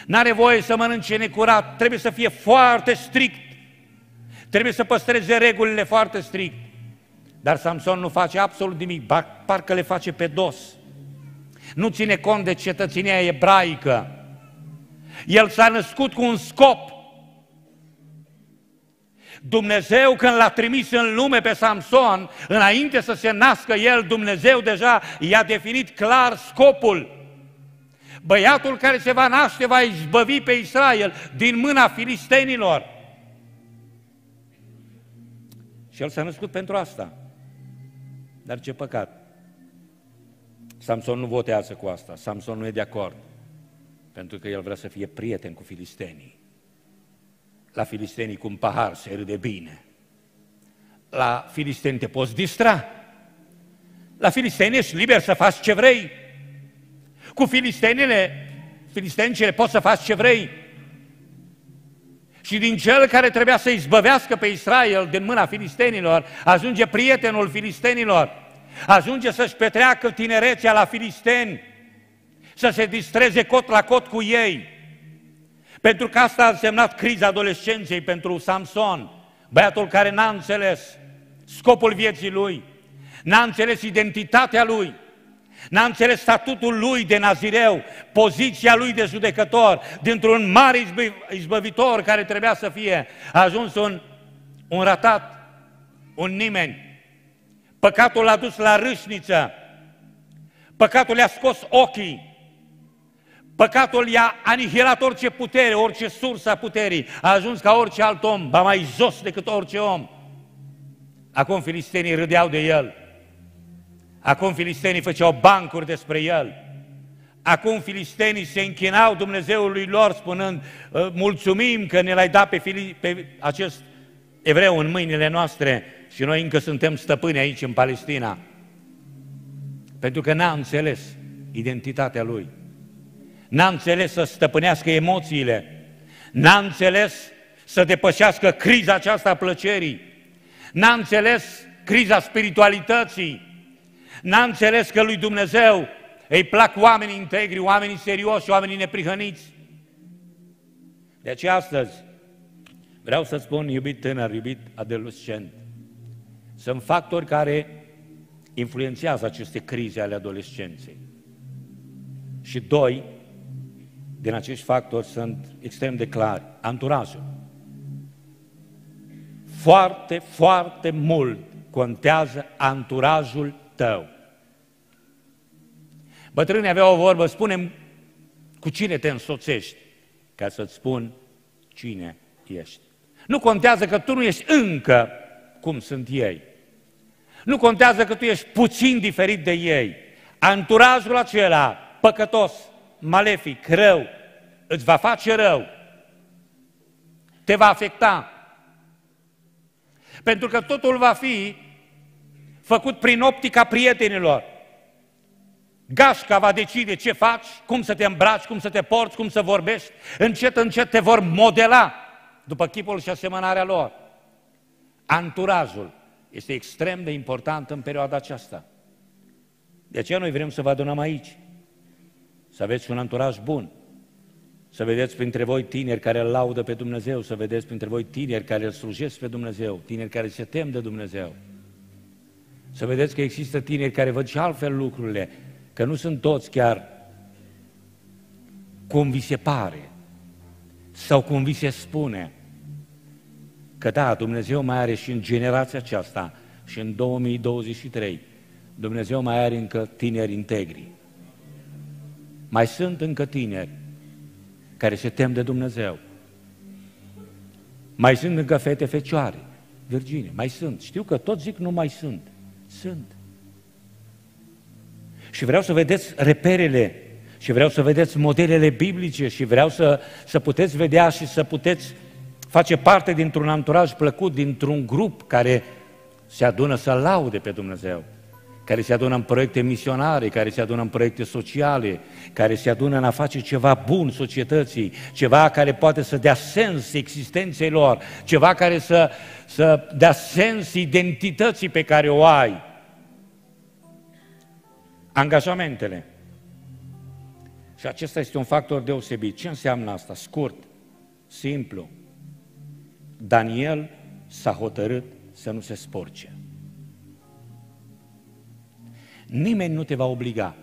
N-are voie să mănânce necurat, trebuie să fie foarte strict. Trebuie să păstreze regulile foarte strict. Dar Samson nu face absolut nimic, parcă le face pe dos. Nu ține cont de cetățenia ebraică. El s-a născut cu un scop. Dumnezeu când l-a trimis în lume pe Samson, înainte să se nască el, Dumnezeu deja i-a definit clar scopul. Băiatul care se va naște va izbăvi pe Israel din mâna filistenilor. Și el s-a născut pentru asta. Dar ce păcat! Samson nu votează cu asta, Samson nu e de acord, pentru că el vrea să fie prieten cu filistenii. La filistenii cu un pahar se râde bine. La filisteni te poți distra. La filisteni ești liber să faci ce vrei. Cu filistenile, filistencile, poți să faci ce vrei. Și din cel care trebuia să izbăvească pe Israel din mâna filistenilor, ajunge prietenul filistenilor, ajunge să-și petreacă tinerețea la filisteni, să se distreze cot la cot cu ei. Pentru că asta a însemnat criza adolescenței pentru Samson, băiatul care n-a înțeles scopul vieții lui, n-a înțeles identitatea lui, N-a înțeles statutul lui de nazireu, poziția lui de judecător, dintr-un mare izbăvitor care trebuia să fie, a ajuns un, un ratat, un nimeni. Păcatul l-a dus la râșniță, păcatul i-a scos ochii, Păcatul i-a anihilat orice putere, orice sursă a puterii. A ajuns ca orice alt om, ba mai jos decât orice om. Acum filistenii râdeau de el. Acum filistenii făceau bancuri despre el. Acum filistenii se închinau Dumnezeului lor spunând, ă, mulțumim că ne l-ai dat pe, fili- pe acest evreu în mâinile noastre și noi încă suntem stăpâni aici în Palestina. Pentru că n-a înțeles identitatea lui. N-a înțeles să stăpânească emoțiile. N-a înțeles să depășească criza aceasta a plăcerii. N-a înțeles criza spiritualității. N-a înțeles că lui Dumnezeu îi plac oamenii integri, oamenii serioși, oamenii neprihăniți. De aceea astăzi vreau să spun, iubit tânăr, iubit adolescent, sunt factori care influențează aceste crize ale adolescenței. Și doi, din acești factori sunt extrem de clari. Anturajul. Foarte, foarte mult contează anturajul tău. Bătrânii aveau o vorbă, spune cu cine te însoțești, ca să-ți spun cine ești. Nu contează că tu nu ești încă cum sunt ei. Nu contează că tu ești puțin diferit de ei. Anturajul acela, păcătos, malefic, rău, îți va face rău. Te va afecta. Pentru că totul va fi făcut prin optica prietenilor. Gașca va decide ce faci, cum să te îmbraci, cum să te porți, cum să vorbești. Încet, încet te vor modela după chipul și asemănarea lor. Anturajul este extrem de important în perioada aceasta. De aceea noi vrem să vă adunăm aici. Să aveți un anturaj bun. Să vedeți printre voi tineri care îl laudă pe Dumnezeu, să vedeți printre voi tineri care îl slujesc pe Dumnezeu, tineri care se tem de Dumnezeu. Să vedeți că există tineri care văd și altfel lucrurile, că nu sunt toți chiar cum vi se pare sau cum vi se spune. Că da, Dumnezeu mai are și în generația aceasta și în 2023, Dumnezeu mai are încă tineri integri. Mai sunt încă tineri care se tem de Dumnezeu. Mai sunt încă fete fecioare, virgine, mai sunt. Știu că tot zic nu mai sunt sunt. Și vreau să vedeți reperele și vreau să vedeți modelele biblice și vreau să, să puteți vedea și să puteți face parte dintr-un anturaj plăcut, dintr-un grup care se adună să laude pe Dumnezeu care se adună în proiecte misionare, care se adună în proiecte sociale, care se adună în a face ceva bun societății, ceva care poate să dea sens existenței lor, ceva care să, să dea sens identității pe care o ai. Angajamentele. Și acesta este un factor deosebit. Ce înseamnă asta? Scurt, simplu. Daniel s-a hotărât să nu se sporce. Nimeni nu te va obliga.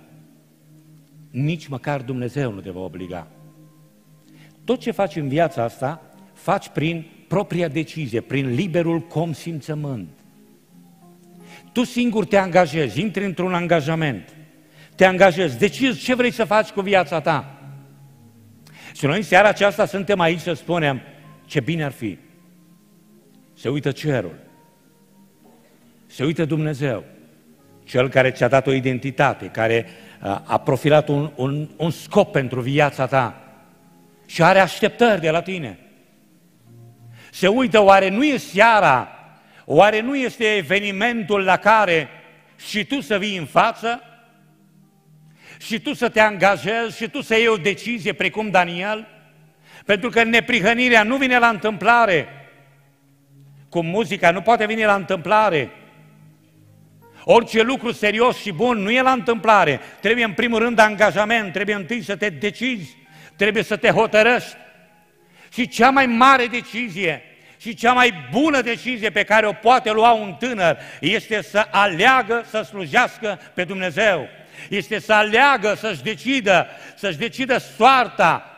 Nici măcar Dumnezeu nu te va obliga. Tot ce faci în viața asta, faci prin propria decizie, prin liberul consimțământ. Tu singur te angajezi, intri într-un angajament, te angajezi, decizi ce vrei să faci cu viața ta. Și noi în seara aceasta suntem aici să spunem ce bine ar fi. Se uită cerul, se uită Dumnezeu, cel care ți-a dat o identitate, care uh, a profilat un, un, un scop pentru viața ta și are așteptări de la tine. Se uită, oare nu e seara, oare nu este evenimentul la care și tu să vii în față? Și tu să te angajezi și tu să iei o decizie precum Daniel? Pentru că neprihănirea nu vine la întâmplare, cum muzica nu poate veni la întâmplare, Orice lucru serios și bun nu e la întâmplare. Trebuie în primul rând angajament, trebuie întâi să te decizi, trebuie să te hotărăști. Și cea mai mare decizie și cea mai bună decizie pe care o poate lua un tânăr este să aleagă să slujească pe Dumnezeu. Este să aleagă, să-și decidă, să-și decidă soarta,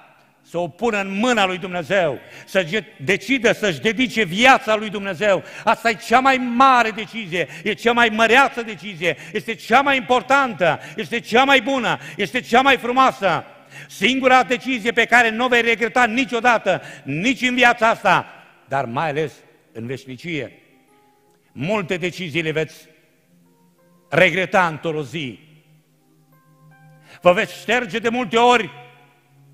să o pună în mâna lui Dumnezeu, să decidă să-și dedice viața lui Dumnezeu. Asta e cea mai mare decizie, e cea mai măreață decizie, este cea mai importantă, este cea mai bună, este cea mai frumoasă. Singura decizie pe care nu o vei regreta niciodată, nici în viața asta, dar mai ales în veșnicie. Multe decizii le veți regreta într-o zi. Vă veți șterge de multe ori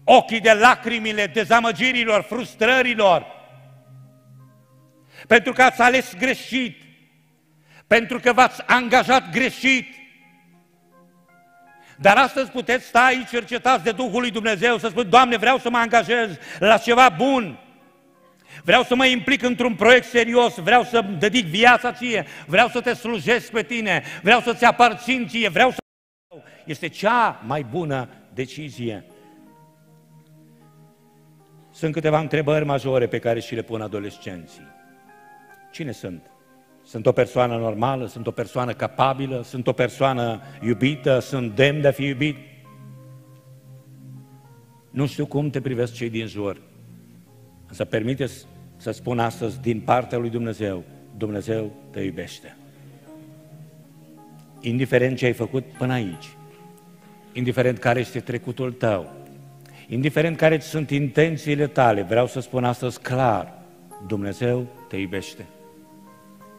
ochii de lacrimile, dezamăgirilor, frustrărilor, pentru că ați ales greșit, pentru că v-ați angajat greșit. Dar astăzi puteți sta aici cercetați de Duhul lui Dumnezeu să spun, Doamne, vreau să mă angajez la ceva bun, vreau să mă implic într-un proiect serios, vreau să dedic viața ție, vreau să te slujesc pe tine, vreau să-ți aparțin ție, vreau să... Este cea mai bună decizie. Sunt câteva întrebări majore pe care și le pun adolescenții. Cine sunt? Sunt o persoană normală? Sunt o persoană capabilă? Sunt o persoană iubită? Sunt demn de a fi iubit? Nu știu cum te privesc cei din jur. Să permite să spun astăzi din partea lui Dumnezeu, Dumnezeu te iubește. Indiferent ce ai făcut până aici, indiferent care este trecutul tău, indiferent care sunt intențiile tale, vreau să spun astăzi clar, Dumnezeu te iubește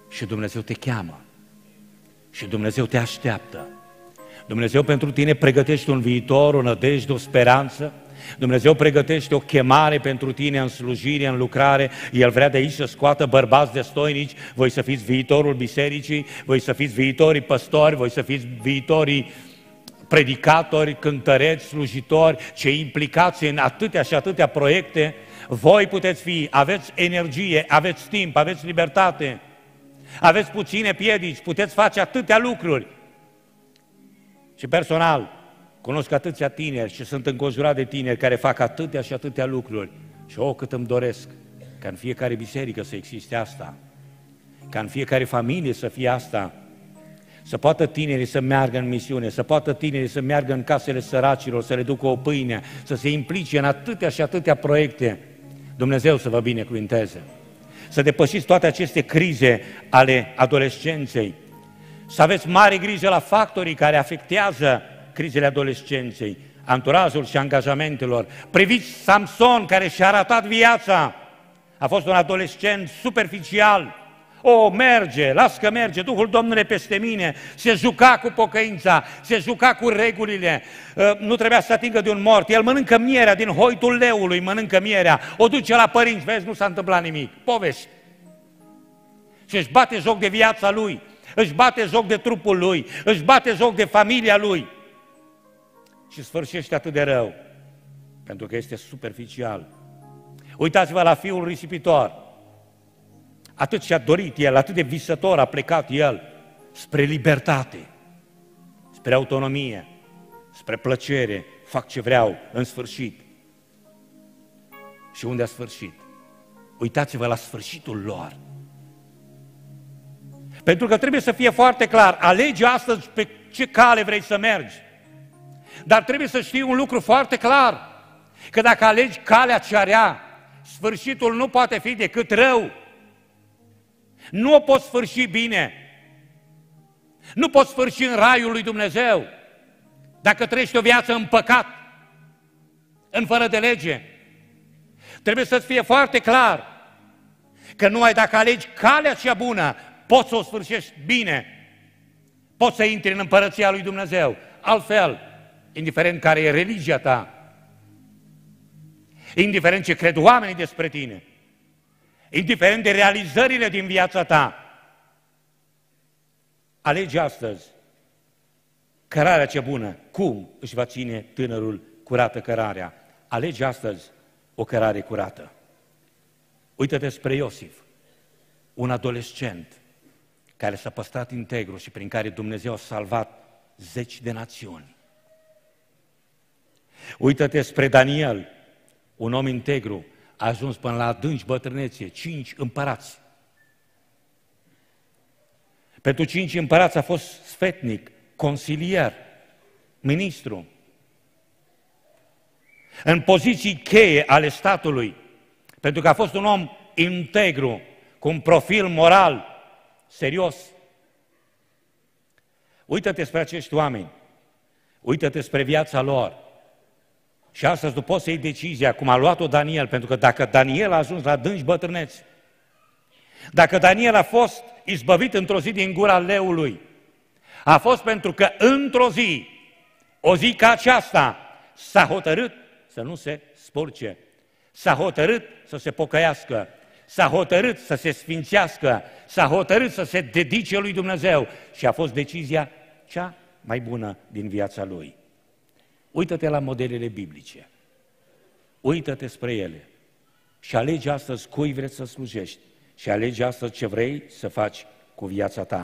și Dumnezeu te cheamă și Dumnezeu te așteaptă. Dumnezeu pentru tine pregătește un viitor, o nădejde, o speranță, Dumnezeu pregătește o chemare pentru tine în slujire, în lucrare. El vrea de aici să scoată bărbați destoinici. Voi să fiți viitorul bisericii, voi să fiți viitorii păstori, voi să fiți viitorii predicatori, cântăreți, slujitori, cei implicați în atâtea și atâtea proiecte, voi puteți fi, aveți energie, aveți timp, aveți libertate, aveți puține piedici, puteți face atâtea lucruri. Și personal, cunosc atâția tineri și sunt înconjurat de tineri care fac atâtea și atâtea lucruri. Și oh, cât îmi doresc ca în fiecare biserică să existe asta, ca în fiecare familie să fie asta, să poată tinerii să meargă în misiune, să poată tinerii să meargă în casele săracilor, să le ducă o pâine, să se implice în atâtea și atâtea proiecte. Dumnezeu să vă binecuvinteze! Să depășiți toate aceste crize ale adolescenței, să aveți mare grijă la factorii care afectează crizele adolescenței, anturajul și angajamentelor. Priviți Samson care și-a ratat viața. A fost un adolescent superficial, o, merge, las că merge, Duhul Domnului peste mine, se juca cu pocăința, se juca cu regulile, ă, nu trebuia să atingă de un mort, el mănâncă mierea din hoitul leului, mănâncă mierea, o duce la părinți, vezi, nu s-a întâmplat nimic, povești. Și își bate joc de viața lui, își bate joc de trupul lui, își bate joc de familia lui și sfârșește atât de rău, pentru că este superficial. Uitați-vă la fiul risipitor, Atât și-a dorit el, atât de visător a plecat el spre libertate, spre autonomie, spre plăcere, fac ce vreau, în sfârșit. Și unde a sfârșit? Uitați-vă la sfârșitul lor. Pentru că trebuie să fie foarte clar, alege astăzi pe ce cale vrei să mergi. Dar trebuie să știi un lucru foarte clar, că dacă alegi calea ce rea, sfârșitul nu poate fi decât rău. Nu o poți sfârși bine. Nu poți sfârși în raiul lui Dumnezeu dacă trăiești o viață în păcat, în fără de lege. Trebuie să-ți fie foarte clar că numai dacă alegi calea cea bună, poți să o sfârșești bine, poți să intri în împărăția lui Dumnezeu. Altfel, indiferent care e religia ta, indiferent ce cred oamenii despre tine, indiferent de realizările din viața ta. Alege astăzi cărarea ce bună. Cum își va ține tânărul curată cărarea? Alege astăzi o cărare curată. Uită-te spre Iosif, un adolescent care s-a păstrat integru și prin care Dumnezeu a salvat zeci de națiuni. Uită-te spre Daniel, un om integru a ajuns până la adânci bătrânețe, cinci împărați. Pentru cinci împărați a fost sfetnic, consiliar, ministru. În poziții cheie ale statului, pentru că a fost un om integru, cu un profil moral serios. Uită-te spre acești oameni, uită-te spre viața lor, și astăzi nu poți să iei decizia, cum a luat-o Daniel, pentru că dacă Daniel a ajuns la dânci bătrâneți, dacă Daniel a fost izbăvit într-o zi din gura leului, a fost pentru că într-o zi, o zi ca aceasta, s-a hotărât să nu se spurce, s-a hotărât să se pocăiască, s-a hotărât să se sfințească, s-a hotărât să se dedice lui Dumnezeu și a fost decizia cea mai bună din viața lui. Uită-te la modelele biblice. Uită-te spre ele. Și alege astăzi cui vrei să slujești. Și alege astăzi ce vrei să faci cu viața ta.